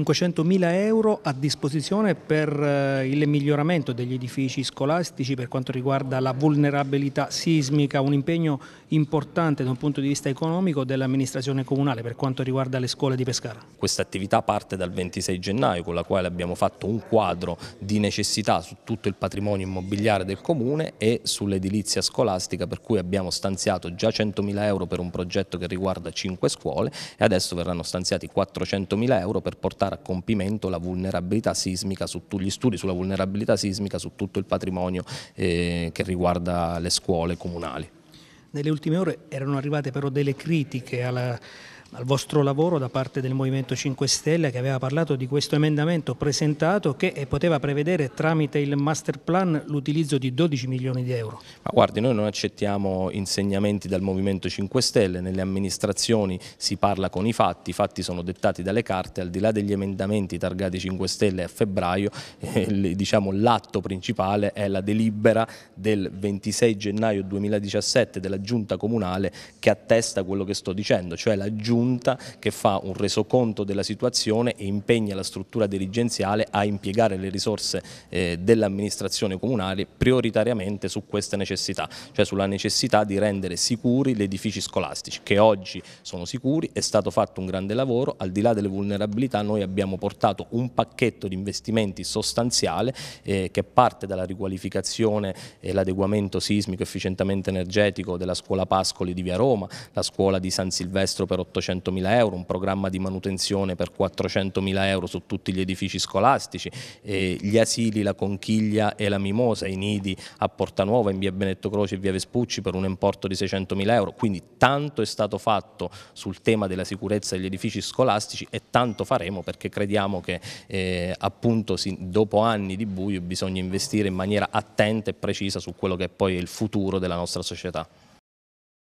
500.000 euro a disposizione per eh, il miglioramento degli edifici scolastici per quanto riguarda la vulnerabilità sismica, un impegno importante da un punto di vista economico dell'amministrazione comunale per quanto riguarda le scuole di Pescara. Questa attività parte dal 26 gennaio con la quale abbiamo fatto un quadro di necessità su tutto il patrimonio immobiliare del comune e sull'edilizia scolastica per cui abbiamo stanziato già 100.000 euro per un progetto che riguarda 5 scuole e adesso verranno stanziati 400.000 euro per portare portare a compimento la vulnerabilità sismica, su, gli studi sulla vulnerabilità sismica su tutto il patrimonio eh, che riguarda le scuole comunali. Nelle ultime ore erano arrivate però delle critiche alla al vostro lavoro da parte del Movimento 5 Stelle che aveva parlato di questo emendamento presentato che eh, poteva prevedere tramite il master plan l'utilizzo di 12 milioni di euro. Ma guardi, noi non accettiamo insegnamenti dal Movimento 5 Stelle, nelle amministrazioni si parla con i fatti, i fatti sono dettati dalle carte, al di là degli emendamenti targati 5 Stelle a febbraio, eh, diciamo, l'atto principale è la delibera del 26 gennaio 2017 della Giunta Comunale che attesta quello che sto dicendo, cioè la Giunta giunta che fa un resoconto della situazione e impegna la struttura dirigenziale a impiegare le risorse eh, dell'amministrazione comunale prioritariamente su queste necessità, cioè sulla necessità di rendere sicuri gli edifici scolastici che oggi sono sicuri, è stato fatto un grande lavoro, al di là delle vulnerabilità noi abbiamo portato un pacchetto di investimenti sostanziale eh, che parte dalla riqualificazione e l'adeguamento sismico efficientemente energetico della scuola Pascoli di Via Roma, la scuola di San Silvestro per 800 300.000 euro, un programma di manutenzione per 400.000 euro su tutti gli edifici scolastici, eh, gli asili, la Conchiglia e la Mimosa, i nidi a Porta Nuova in via Benetto Croce e via Vespucci per un importo di 600.000 euro, quindi tanto è stato fatto sul tema della sicurezza degli edifici scolastici e tanto faremo perché crediamo che eh, appunto dopo anni di buio bisogna investire in maniera attenta e precisa su quello che è poi il futuro della nostra società.